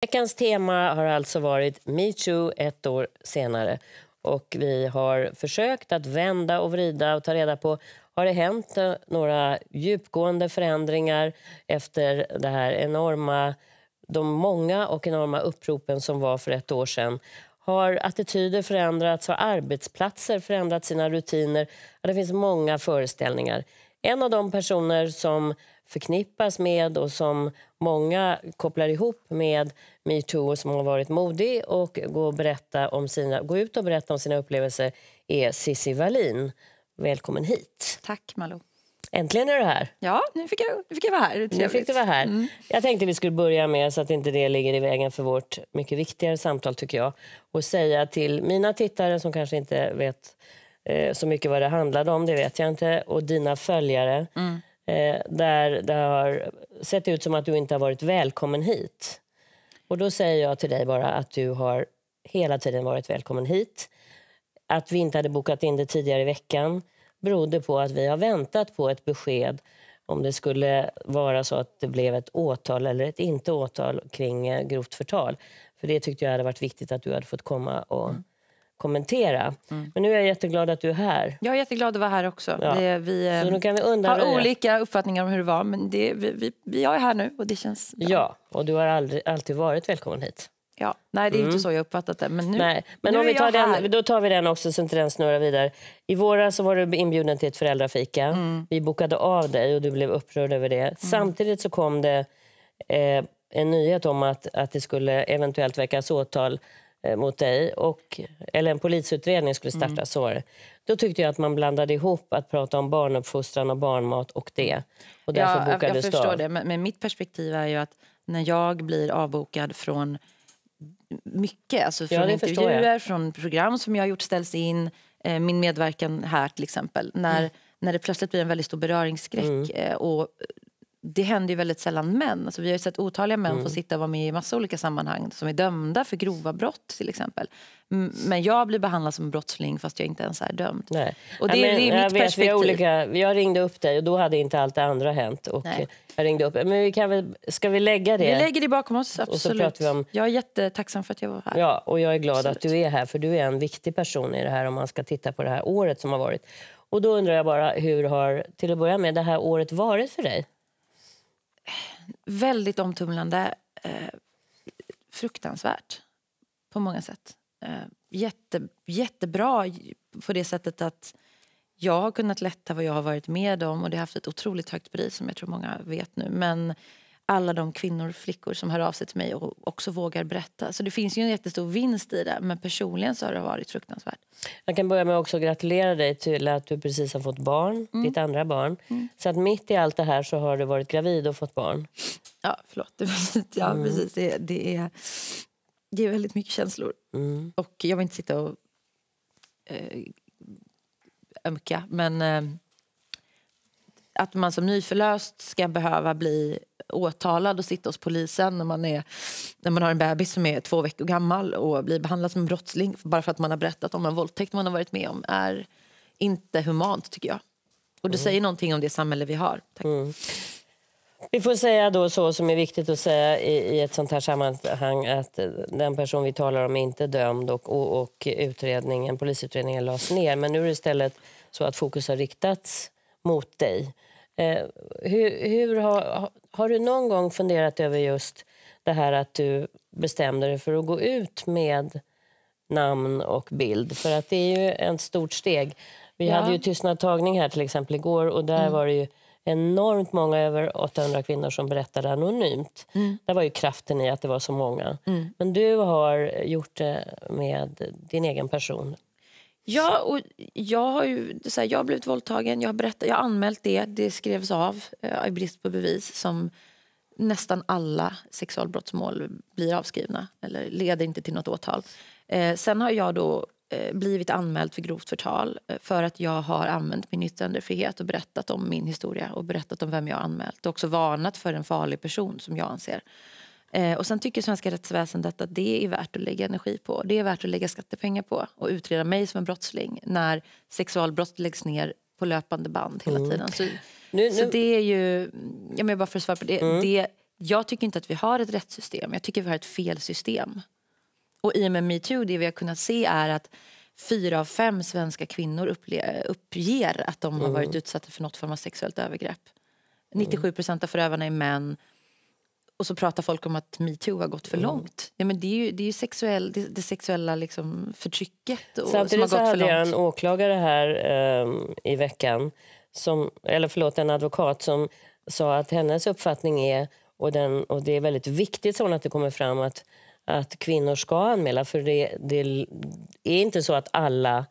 Veckans tema har alltså varit metoo ett år senare. Och vi har försökt att vända och vrida och ta reda på har det hänt eh, några djupgående förändringar efter det här enorma, de många och enorma uppropen som var för ett år sedan. Har attityder förändrats? Har arbetsplatser förändrat sina rutiner? Det finns många föreställningar. En av de personer som förknippas med och som många kopplar ihop med metoo som har varit modig och gå, berätta om sina, gå ut och berätta om sina upplevelser är Cissi Wallin. Välkommen hit. Tack Malou. Äntligen är du här. Ja, nu fick jag, nu fick jag vara här. Nu fick du vara här. Mm. Jag tänkte vi skulle börja med, så att inte det ligger i vägen för vårt mycket viktigare samtal tycker jag, och säga till mina tittare som kanske inte vet eh, så mycket vad det handlade om, det vet jag inte, och dina följare mm eh, där det har sett ut som att du inte har varit välkommen hit. Och då säger jag till dig bara att du har hela tiden varit välkommen hit. Att vi inte hade bokat in det tidigare i veckan berodde på att vi har väntat på ett besked om det skulle vara så att det blev ett åtal eller ett inte åtal kring eh, grovt förtal. För det tyckte jag hade varit viktigt att du hade fått komma och mm kommentera. Mm. Men nu är jag jätteglad att du är här. Jag är jätteglad att vara här också. Ja. Det, vi så eh, kan vi undanröja. har olika uppfattningar om hur det var, men det, vi, vi, jag är här nu och det känns bra. Ja, och du har aldrig, alltid varit välkommen hit. Ja, nej det är mm. inte så jag uppfattat det. Men nu, nej. men nu om vi tar den, Då tar vi den också så inte den snurrar vidare. I våras så var du inbjuden till ett föräldrafika. Mm. Vi bokade av dig och du blev upprörd över det. Mm. Samtidigt så kom det eh, en nyhet om att, att det skulle eventuellt väckas åtal Eh, mot dig och, eller en polisutredning skulle starta, mm. så var det. Då tyckte jag att man blandade ihop att prata om barnuppfostran och barnmat och det. Och därför ja, bokades jag, förstår det. Men, men, mitt perspektiv är ju att när jag blir avbokad från mycket, alltså från ja, intervjuer, från program som jag har gjort ställs in, eh, min medverkan här till exempel, när, mm. när det plötsligt blir en väldigt stor beröringsskräck mm. Eh, och det händer ju väldigt sällan män. Alltså vi har sett otaliga män mm. få sitta och vara med i massa olika sammanhang som är dömda för grova brott till exempel. Men jag blir behandlad som brottsling fast jag inte ens är dömd. Nej. Och det, ja, men, det är mitt jag vet, perspektiv. Vi olika, jag ringde upp dig och då hade inte allt det andra hänt. Och jag ringde upp, men vi kan väl, ska vi lägga det? Vi lägger det bakom oss, absolut. Och så vi om, jag är jättetacksam för att jag var här. Ja, och jag är glad absolut. att du är här för du är en viktig person i det här om man ska titta på det här året som har varit. Och då undrar jag bara, hur har till att börja med det här året varit för dig? väldigt omtumlande. Eh, fruktansvärt på många sätt. Eh, jätte, jättebra på det sättet att jag har kunnat lätta vad jag har varit med om och det har haft ett otroligt högt pris som jag tror många vet nu. Men alla de kvinnor och flickor som hör av sig till mig och också vågar berätta. Så det finns ju en jättestor vinst i det, men personligen så har det varit fruktansvärt. Jag kan börja med att gratulera dig till att du precis har fått barn, mm. ditt andra barn. Mm. Så att mitt i allt det här så har du varit gravid och fått barn. Ja, förlåt. ja, mm. precis. Det, det, är, det är väldigt mycket känslor. Mm. Och jag vill inte sitta och eh, ömka, men eh, att man som nyförlöst ska behöva bli åtalad och sitta hos polisen när man, är, när man har en bebis som är två veckor gammal och blir behandlad som en brottsling bara för att man har berättat om en våldtäkt man har varit med om är inte humant, tycker jag. Och det mm. säger någonting om det samhälle vi har. Mm. Vi får säga då så som är viktigt att säga i, i, ett sånt här sammanhang att eh, den person vi talar om är inte dömd och, och, och utredningen, polisutredningen lades ner. Men nu är det istället så att fokus har riktats mot dig. Eh, hur, hur har, har du någon gång funderat över just det här att du bestämde dig för att gå ut med namn och bild? För att det är ju ett stort steg. Vi ja. hade ju tystnadtagning här till exempel igår och där mm. var det ju enormt många, över 800 kvinnor som berättade anonymt. Mm. Där var ju kraften i att det var så många. Mm. Men du har gjort det med din egen person. Ja, och jag har ju så här, jag har blivit våldtagen, jag har, berättat, jag har anmält det, det skrevs av eh, i brist på bevis som nästan alla sexualbrottsmål blir avskrivna eller leder inte till något åtal. Eh, sen har jag då eh, blivit anmäld för grovt förtal eh, för att jag har använt min yttrandefrihet och berättat om min historia och berättat om vem jag har anmält och också varnat för en farlig person som jag anser. Eh, och sen tycker svenska rättsväsendet att det är värt att lägga energi på. Det är värt att lägga skattepengar på och utreda mig som en brottsling när sexualbrott läggs ner på löpande band hela mm. tiden. Så, nu, så det är ju... Jag menar bara för att svara på det, mm. det. Jag tycker inte att vi har ett rättssystem. Jag tycker vi har ett felsystem. Och i och med metoo, det vi har kunnat se är att fyra av fem svenska kvinnor uppger att de har mm. varit utsatta för något form av sexuellt övergrepp. 97 mm. procent av förövarna är män och så pratar folk om att metoo har gått för mm. långt. Ja, men det är ju, det är ju sexuell, det, det, sexuella liksom förtrycket och, som har gått för långt. Samtidigt hade jag en åklagare här um, i veckan, som, eller förlåt, en advokat som sa att hennes uppfattning är, och, den, och det är väldigt viktigt så att det kommer fram, att, att kvinnor ska anmäla. För det, det är inte så att alla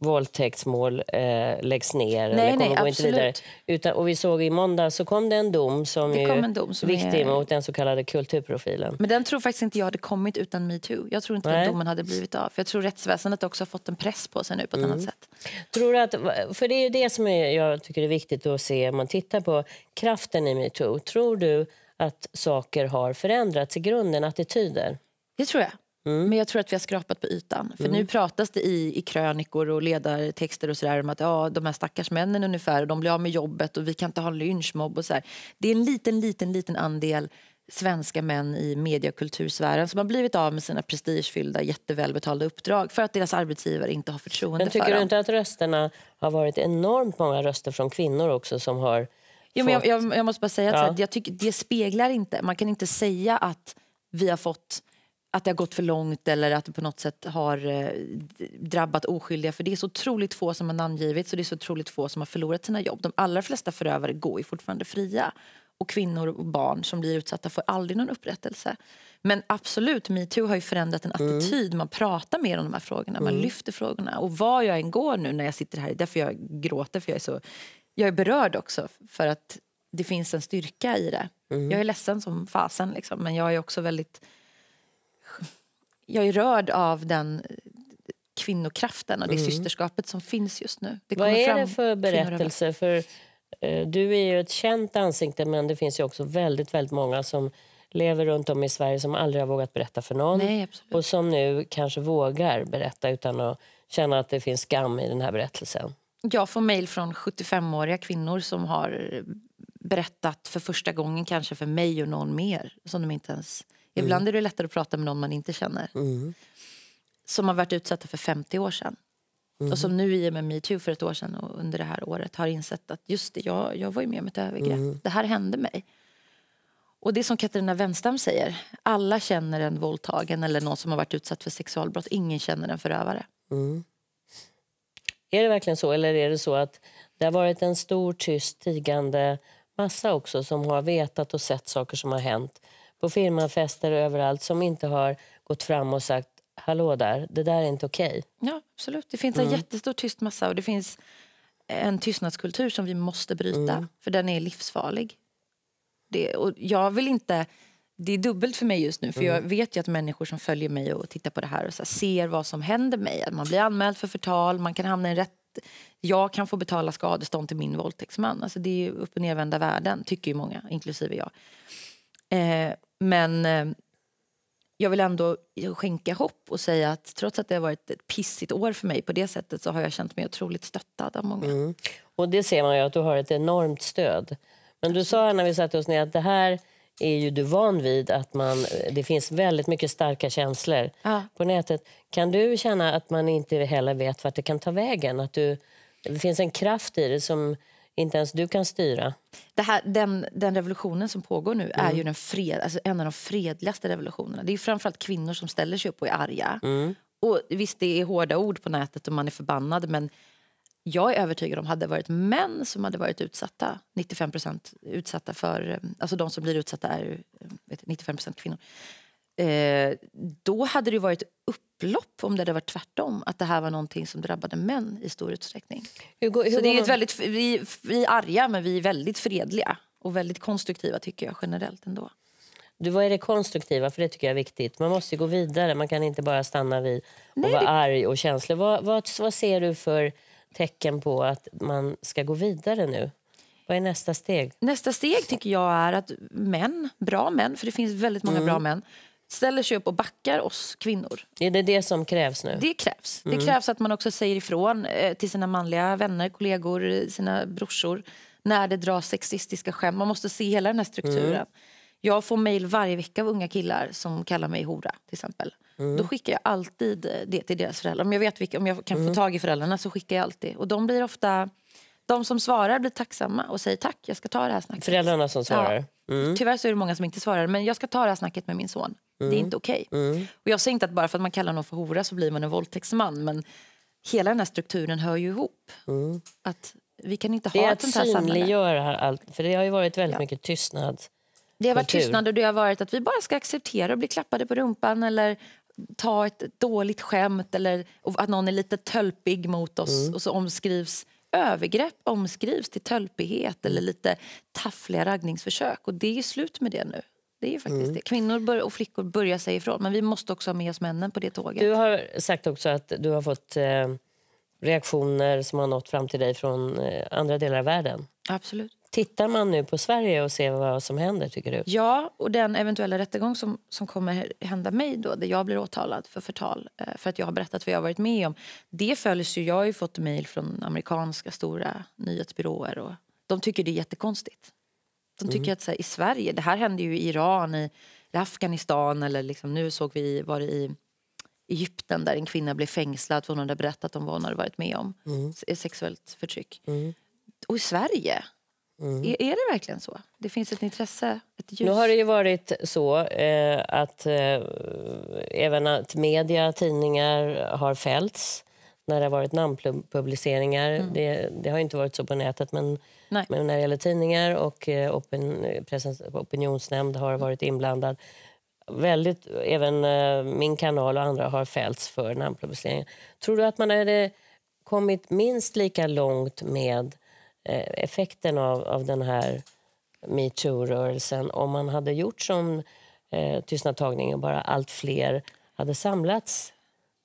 våldtäktsmål eh, läggs ner. Nej, eller kommer nej, gå inte vidare. Utan, och vi såg i måndag så kom det en dom som, det kom en dom som viktig är... mot den så kallade kulturprofilen. Men den tror faktiskt inte jag hade kommit utan metoo. Jag tror inte nej. den domen hade blivit av. För jag tror rättsväsendet också har fått en press på sig nu på ett mm. annat sätt. Tror att, för det är det som jag tycker är viktigt att se om man tittar på kraften i metoo. Tror du att saker har förändrats i grunden, attityder? Det tror jag. Mm. Men jag tror att vi har skrapat på ytan. För mm. nu pratas det i, i krönikor och ledartexter och sådär om att ja, de här stackars männen ungefär, de blir av med jobbet och vi kan inte ha en lynchmobb och så här. Det är en liten, liten, liten andel svenska män i mediekultursfären som har blivit av med sina prestigefyllda, jättevälbetalda uppdrag för att deras arbetsgivare inte har förtroende Men tycker för dem. du inte att rösterna har varit enormt många röster från kvinnor också som har jo, fått... jag, jag, jag, måste bara säga att ja. här, jag tycker, det speglar inte, man kan inte säga att vi har fått att det har gått för långt eller att det på något sätt har eh, drabbat oskyldiga. För Det är så otroligt få som har namngivits och det är så otroligt få som har förlorat sina jobb. De allra flesta förövare går ju fortfarande fria. Och Kvinnor och barn som blir utsatta får aldrig någon upprättelse. Men absolut, metoo har ju förändrat en mm. attityd. Man pratar mer om de här frågorna, mm. man lyfter frågorna. Och var jag än går nu när jag sitter här, därför jag gråter, för jag är så... Jag är berörd också, för att det finns en styrka i det. Mm. Jag är ledsen som fasen, liksom, men jag är också väldigt jag är rörd av den eh, kvinnokraften och det mm. systerskapet som finns just nu. Vad är det för berättelse? För, eh, du är ju ett känt ansikte men det finns ju också väldigt, väldigt många som lever runt om i Sverige som aldrig har vågat berätta för någon Nej, och som nu kanske vågar berätta utan att känna att det finns skam i den här berättelsen. Jag får mejl från 75-åriga kvinnor som har berättat för första gången kanske för mig och någon mer som de inte ens Mm. Ibland är det lättare att prata med någon man inte känner. Mm. Som har varit utsatta för 50 år sedan. Mm. Och som mm. nu i och med metoo för ett år sedan och under det här året har insett att just det, jag, jag var ju med om ett övergrepp. Mm. Det här hände mig. Och det som Katarina Wenstam säger, alla känner en våldtagen eller någon som har varit utsatt för sexualbrott. Ingen känner en förövare. Mm. Är det verkligen så eller är det så att det har varit en stor tyst tigande massa också som har vetat och sett saker som har hänt på firmafester och överallt som inte har gått fram och sagt hallå där, det där är inte okej. Okay. Ja, absolut. Det finns en mm. jättestor tyst massa och det finns en tystnadskultur som vi måste bryta, mm. för den är livsfarlig. Det, och jag vill inte... Det är dubbelt för mig just nu, för mm. jag vet ju att människor som följer mig och tittar på det här och här, ser vad som händer mig. Att man blir anmäld för förtal, man kan hamna i rätt... Jag kan få betala skadestånd till min våldtäktsman. Alltså det är upp och nervända världen, tycker ju många, inklusive jag. Eh, men eh, jag vill ändå skänka hopp och säga att trots att det har varit ett pissigt år för mig på det sättet så har jag känt mig otroligt stöttad av många. Mm. Och det ser man ju att du har ett enormt stöd. Men du sa när vi satte oss ner att det här är ju du van vid att man, det finns väldigt mycket starka känslor ja. på nätet. Kan du känna att man inte heller vet vart det kan ta vägen? Att du, det finns en kraft i det som inte ens du kan styra. Det här, den, den revolutionen som pågår nu mm. är ju den fred, alltså en av de fredligaste revolutionerna. Det är framförallt kvinnor som ställer sig upp och är arga. Mm. Och visst, det är hårda ord på nätet och man är förbannad men jag är övertygad om att det hade varit män som hade varit utsatta, 95 utsatta för, alltså de som blir utsatta är 95 eh, kvinnor. Eh, då hade det varit upp upplopp om det hade varit tvärtom, att det här var någonting som drabbade män i stor utsträckning. Hur går, hur så det är ett väldigt, vi, vi är arga, men vi är väldigt fredliga och väldigt konstruktiva tycker jag generellt ändå. Du, vad är det konstruktiva? För det tycker jag är viktigt. Man måste gå vidare. Man kan inte bara stanna vid och Nej, vara det... arg och känslig. Vad, vad, vad ser du för tecken på att man ska gå vidare nu? Vad är nästa steg? Nästa steg tycker jag är att män, bra män, för det finns väldigt många mm. bra män, ställer sig upp och backar oss kvinnor. Är det det som krävs nu? Det krävs. Mm. Det krävs att man också säger ifrån eh, till sina manliga vänner, kollegor, eh, sina brorsor när det dras sexistiska skämt. Man måste se hela den här strukturen. Mm. Jag får mejl varje vecka av unga killar som kallar mig hora. till exempel. Mm. Då skickar jag alltid eh, det till deras föräldrar. Om jag, vet vilka, om jag kan få mm. tag i föräldrarna så skickar jag alltid. Och de blir ofta... De som svarar blir tacksamma och säger tack, jag ska ta det här snacket. Föräldrarna som svarar? Ja. Mm. Tyvärr så är det många som inte svarar. Men jag ska ta det här snacket med min son. Mm. Det är mm. inte okej. Okay. Mm. Och jag säger inte att bara för att man kallar någon för hora så blir man en våldtäktsman. Men hela den här strukturen hör ju ihop. Mm. Att vi kan inte ha ett sånt här samhälle. Det är synliggöra allt. För det har ju varit väldigt ja. mycket tystnad. Det har varit tystnad och det har varit att vi bara ska acceptera att bli klappade på rumpan eller ta ett dåligt skämt eller att någon är lite tölpig mot oss mm. och så omskrivs övergrepp omskrivs till tölpighet eller lite taffliga raggningsförsök. Och det är slut med det nu. Det är faktiskt mm. det. Kvinnor och flickor börjar säga ifrån, men vi måste också ha med oss männen på det tåget. Du har sagt också att du har fått eh, reaktioner som har nått fram till dig från eh, andra delar av världen. Absolut. Tittar man nu på Sverige och ser vad som händer? tycker du? Ja, och den eventuella rättegång som, som kommer hända mig då, där jag blir åtalad för förtal eh, för att jag har berättat vad jag varit med om, det följs ju. Jag har ju fått mejl från amerikanska stora nyhetsbyråer och de tycker det är jättekonstigt. De tycker mm. att så här, i Sverige, det här hände ju i Iran, i Afghanistan eller liksom, nu såg vi, var det i Egypten där en kvinna blev fängslad för hon hade berättat om vad hon hade varit med om. Mm. Eh, sexuellt förtryck. Mm. Och i Sverige, Mm. Är, är, det verkligen så? Det finns ett intresse, ett ljus. Nu har det ju varit så eh, att eh, även att media, tidningar har fällts när det har varit namnpubliceringar. Mm. Det, det, har inte varit så på nätet, men, men när det gäller tidningar och eh, opin, opinionsnämnd har mm. varit inblandad. Väldigt, även eh, min kanal och andra har fällts för namnpubliceringar. Tror du att man hade kommit minst lika långt med Eh, effekten av, av den här metoo-rörelsen om man hade gjort som eh, tystnadtagningen, bara allt fler hade samlats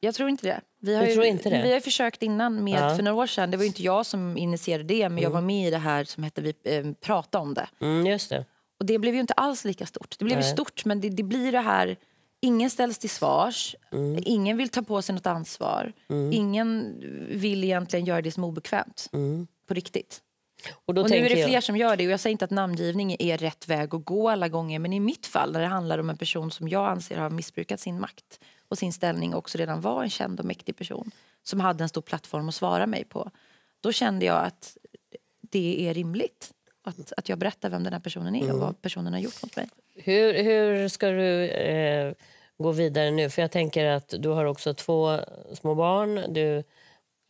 jag tror inte det. Vi har, ju, inte det. Vi har försökt innan med, ja. för några år sedan, det var inte jag som initierade det, men mm. jag var med i det här som hette Vi eh, prata om det. Mm, just det. Och det blev ju inte alls lika stort. Det blev ju stort, men det, det, blir det här, ingen ställs till svars, mm. ingen vill ta på sig något ansvar, mm. ingen vill egentligen göra det som är obekvämt. Mm på riktigt. Och, och nu är det fler jag... som gör det. Och jag säger inte att namngivning är rätt väg att gå alla gånger. Men i mitt fall, när det handlar om en person som jag anser har missbrukat sin makt och sin ställning och också redan var en känd och mäktig person som hade en stor plattform att svara mig på. Då kände jag att det är rimligt att, att jag berättar vem den här personen är mm. och vad personen har gjort mot mig. Hur, hur ska du eh, gå vidare nu? För jag tänker att du har också två små barn. Du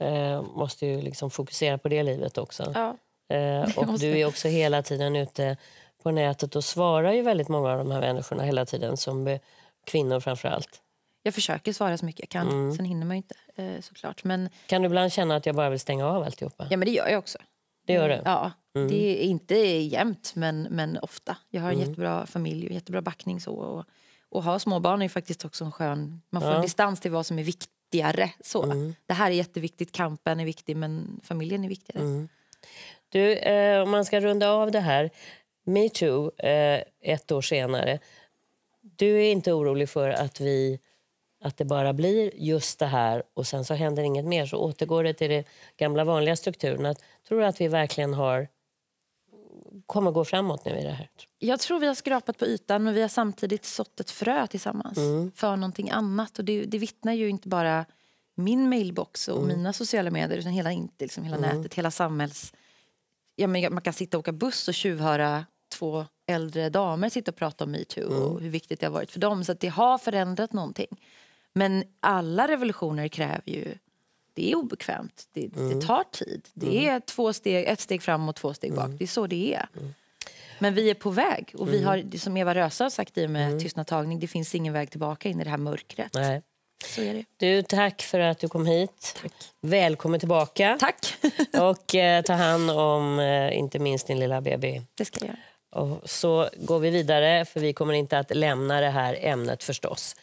Eh, måste ju liksom fokusera på det livet också. Ja. Eh, och du är också hela tiden ute på nätet och svarar ju väldigt många av de här människorna hela tiden, som kvinnor framför allt. Jag försöker svara så mycket jag kan, mm. sen hinner man ju inte eh, såklart. Men... Kan du ibland känna att jag bara vill stänga av alltihopa? Ja, men det gör jag också. Det gör du? Ja. Mm. Det är inte jämt, men, men ofta. Jag har en mm. jättebra familj och jättebra backning. Så, och, och ha småbarn är faktiskt också en skön... Man får ja. en distans till vad som är vikt, viktigare. Så. Mm. Det här är jätteviktigt, kampen är viktig men familjen är viktigare. Mm. Du, eh, om man ska runda av det här, metoo eh, ett år senare. Du är inte orolig för att, vi, att det bara blir just det här och sen så händer inget mer? Så återgår det till de gamla vanliga strukturerna. Tror du att vi verkligen har kommer gå framåt nu i det här. Jag tror vi har skrapat på ytan men vi har samtidigt sått ett frö tillsammans mm. för någonting annat. Och det, det vittnar ju inte bara min mailbox och mm. mina sociala medier utan hela, liksom, hela mm. nätet, hela samhälls... Ja, men man kan sitta och åka buss och tjuvhöra två äldre damer sitta och prata om metoo mm. och hur viktigt det har varit för dem. Så det har förändrat någonting. Men alla revolutioner kräver ju det är obekvämt, det, mm. det tar tid. Det mm. är två steg, ett steg fram och två steg bak. Mm. Det är så det är. Mm. Men vi är på väg. Och vi har, som Eva Rösa har sagt i med mm. tystnadtagning, det finns ingen väg tillbaka in i det här mörkret. Nej. Så är det. Du, tack för att du kom hit. Tack. Välkommen tillbaka. Tack. och eh, ta hand om, eh, inte minst, din lilla baby. Det ska jag göra. Och så går vi vidare, för vi kommer inte att lämna det här ämnet förstås.